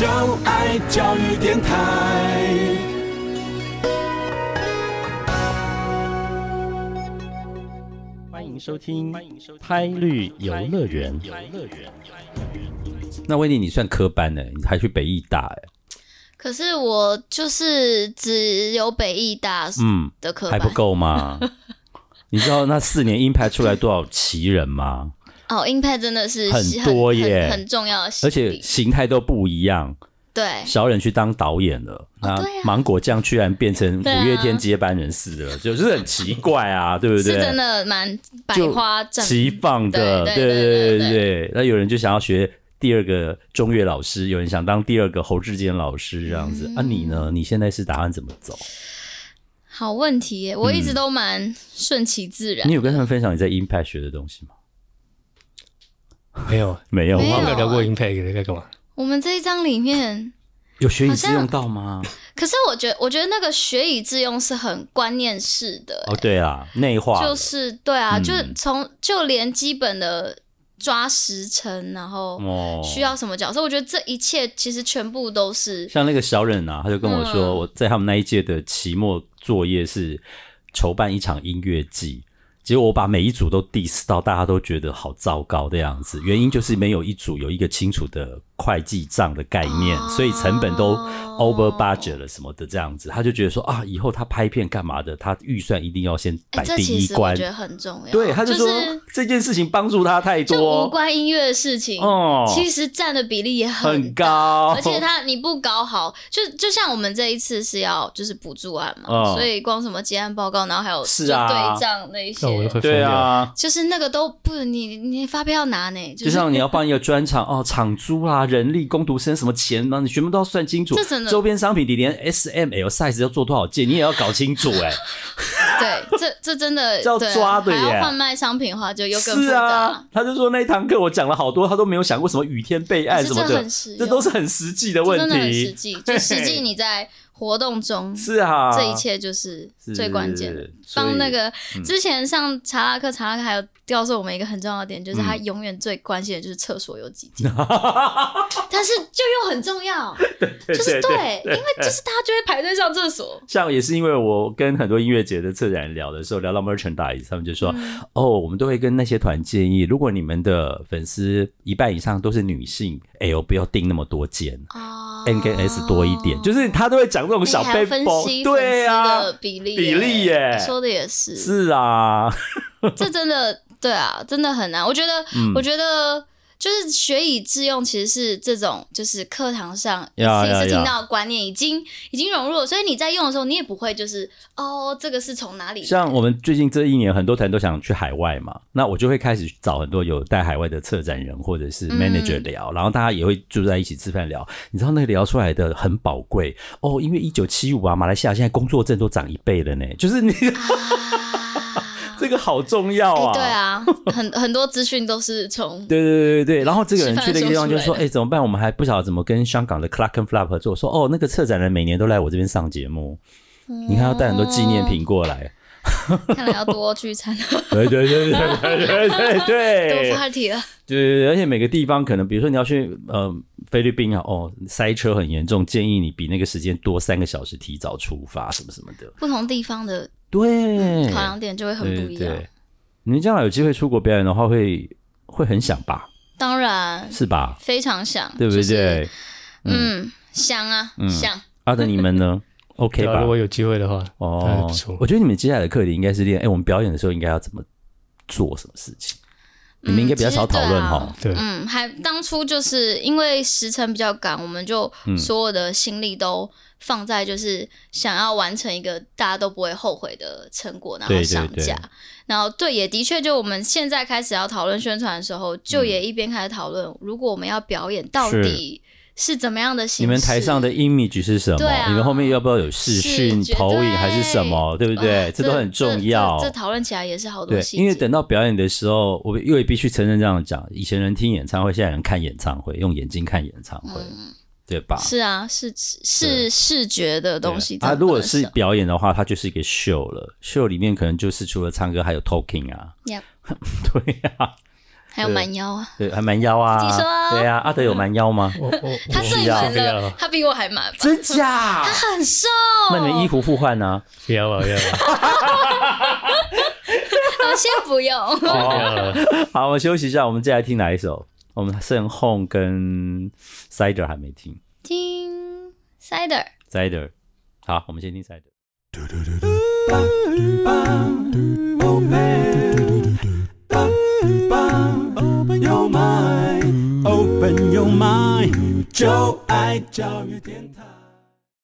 小爱教育电台，欢迎收听。欢迎收听。胎绿游乐园，游乐园，那威尼，你算科班呢？你还去北艺大哎？可是我就是只有北艺大，嗯，的科班还不够吗？你知道那四年鹰派出来多少奇人吗？哦 i c 派真的是很多耶，很重要，而且形态都不一样。对，小忍去当导演了，那芒果酱居然变成五月天接班人似的，就是很奇怪啊，对不对？是真的蛮百花齐放的，对对对对。那有人就想要学第二个中岳老师，有人想当第二个侯志坚老师这样子。那你呢？你现在是打算怎么走？好问题，耶，我一直都蛮顺其自然。你有跟他们分享你在 i c 派学的东西吗？没有没有，我好没有聊过音配，你在干嘛？我们这一章里面有学以致用到吗？可是我觉我觉得那个学以致用是很观念式的哦，对啊，内化就是对啊，就是从就连基本的抓时辰，然后需要什么角色，我觉得这一切其实全部都是像那个小忍啊，他就跟我说，我在他们那一届的期末作业是筹办一场音乐季。结果我把每一组都 d i s s 到，大家都觉得好糟糕的样子。原因就是没有一组有一个清楚的会计账的概念，所以成本都 Over budget 了什么的这样子。他就觉得说啊，以后他拍片干嘛的，他预算一定要先摆第一关。这我觉得很重要。对，他就说这件事情帮助他太多。就无关音乐的事情，哦、其实占的比例也很高。而且他你不搞好，就就像我们这一次是要就是补助案嘛，所以光什么结案报告，然后还有啊对账那一些。对啊，就是那个都不，你你发票要拿呢。就像你要办一个专场哦，场租啊、人力、工读生什么钱嘛，你全部都要算清楚。这真的周边商品，你连 S M L size 要做多少件，你也要搞清楚哎。对，这这真的 要抓的耶。贩卖商品的话，就又是啊。他就说那一堂课我讲了好多，他都没有想过什么雨天备案什么的，这都是很实际的问题。实际，就实际你在。活动中是啊，这一切就是最关键。帮那个之前上查拉克，查拉克还有告诉我们一个很重要的点就是，他永远最关心的就是厕所有几间，但是就又很重要，就是对，因为就是大家就会排队上厕所。像也是因为我跟很多音乐节的策展人聊的时候，聊到 merchandise，他们就说哦，我们都会跟那些团建议，如果你们的粉丝一半以上都是女性，哎呦，不要订那么多间哦。n 跟 s 多一点，就是他都会讲这种小背包，对啊，比例比例耶，说的也是，是啊，这真的对啊，真的很难，我觉得，我觉得。就是学以致用，其实是这种，就是课堂上一次一次听到观念，已经已经融入了，所以你在用的时候，你也不会就是哦，这个是从哪里？像我们最近这一年，很多团都想去海外嘛，那我就会开始找很多有带海外的策展人或者是 manager 聊，然后大家也会住在一起吃饭聊，你知道那个聊出来的很宝贵哦，因为一九七五啊，马来西亚现在工作证都涨一倍了呢，就是你。这个好重要啊！对啊，很很多资讯都是从 对对对对然后这个人去的地方就说：“哎，怎么办？我们还不晓得怎么跟香港的 Clark and Flap 合作。说哦，那个策展人每年都来我这边上节目，你看要带很多纪念品过来。看来要多聚餐。对对对对对对对，多 party 了。对对，而且每个地方可能，比如说你要去呃菲律宾啊，哦塞车很严重，建议你比那个时间多三个小时提早出发，什么什么的。不同地方的。对，考量点就会很不一样。你们将来有机会出国表演的话，会会很想吧？当然，是吧？非常想，对不对？嗯，想啊，想。阿德，你们呢？OK 吧？如果有机会的话，哦，我觉得你们接下来的课题应该是练，哎，我们表演的时候应该要怎么做什么事情。你们应该比较少讨论哈，对，嗯，还当初就是因为时程比较赶，我们就所有的心力都放在就是想要完成一个大家都不会后悔的成果，然后上架，然后对，也的确就我们现在开始要讨论宣传的时候，就也一边开始讨论，如果我们要表演到底。是怎么样的形式？你们台上的 image 是什么？你们后面要不要有视讯、投影还是什么？对不对？这都很重要。这讨论起来也是好多细节。因为等到表演的时候，我因为必须承认这样讲，以前人听演唱会，现在人看演唱会，用眼睛看演唱会，对吧？是啊，是视视觉的东西。它如果是表演的话，它就是一个 show 了。show 里面可能就是除了唱歌，还有 talking 啊。对呀。还有蛮腰啊，对，还蛮腰啊。你说，对啊，阿德有蛮腰吗？他瘦的，他比我还蛮。真假？他很瘦。那你的衣服互换呢？要了，不要我 先不用。好，我们休息一下，我们再来听哪一首？我们圣红跟 cider 还没听。听 cider。cider。好，我们先听 cider。他。